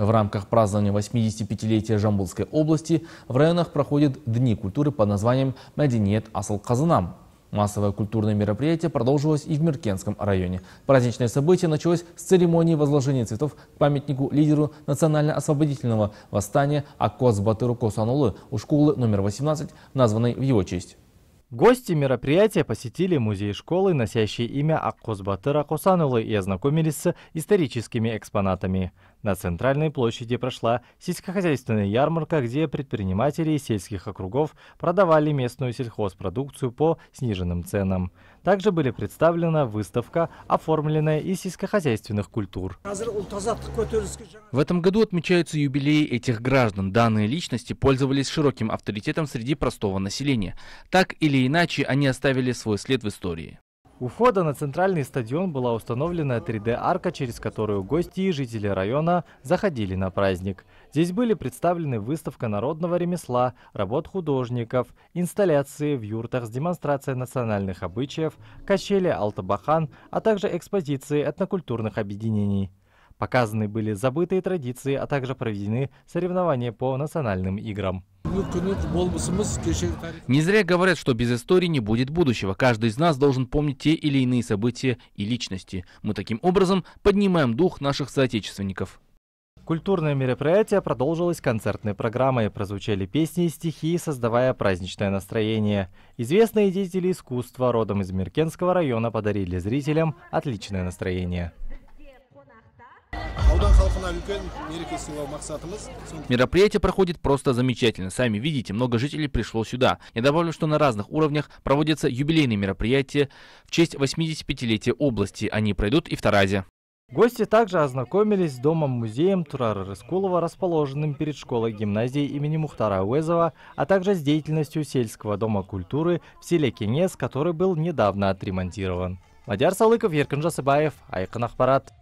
В рамках празднования 85-летия Жамбулской области в районах проходят Дни культуры под названием «Мадинет Асал Казанам». Массовое культурное мероприятие продолжилось и в Меркенском районе. Праздничное событие началось с церемонии возложения цветов к памятнику лидеру национально-освободительного восстания Акос Батыру Косанулы у школы номер 18, названной в его честь. Гости мероприятия посетили музей школы, носящий имя Аккос Батыра Косанулы, и ознакомились с историческими экспонатами. На центральной площади прошла сельскохозяйственная ярмарка, где предприниматели из сельских округов продавали местную сельхозпродукцию по сниженным ценам. Также были представлена выставка, оформленная из сельскохозяйственных культур. В этом году отмечаются юбилеи этих граждан. Данные личности пользовались широким авторитетом среди простого населения. Так или иначе, они оставили свой след в истории. У входа на центральный стадион была установлена 3D-арка, через которую гости и жители района заходили на праздник. Здесь были представлены выставка народного ремесла, работ художников, инсталляции в юртах с демонстрацией национальных обычаев, качели Алтабахан, а также экспозиции этнокультурных объединений. Показаны были забытые традиции, а также проведены соревнования по национальным играм. Не зря говорят, что без истории не будет будущего. Каждый из нас должен помнить те или иные события и личности. Мы таким образом поднимаем дух наших соотечественников. Культурное мероприятие продолжилось концертной программой. Прозвучали песни и стихи, создавая праздничное настроение. Известные деятели искусства родом из Меркенского района подарили зрителям отличное настроение мероприятие проходит просто замечательно сами видите много жителей пришло сюда я добавлю что на разных уровнях проводятся юбилейные мероприятия в честь 85-летия области они пройдут и в таразе Гости также ознакомились с домом-музеем Турара Рыскулова, расположенным перед школой гимназии имени Мухтара Уэзова, а также с деятельностью сельского дома культуры в селе Кенес, который был недавно отремонтирован. Мадяр Салыков, Еркан Жасыбаев, Айкан Ахпарат.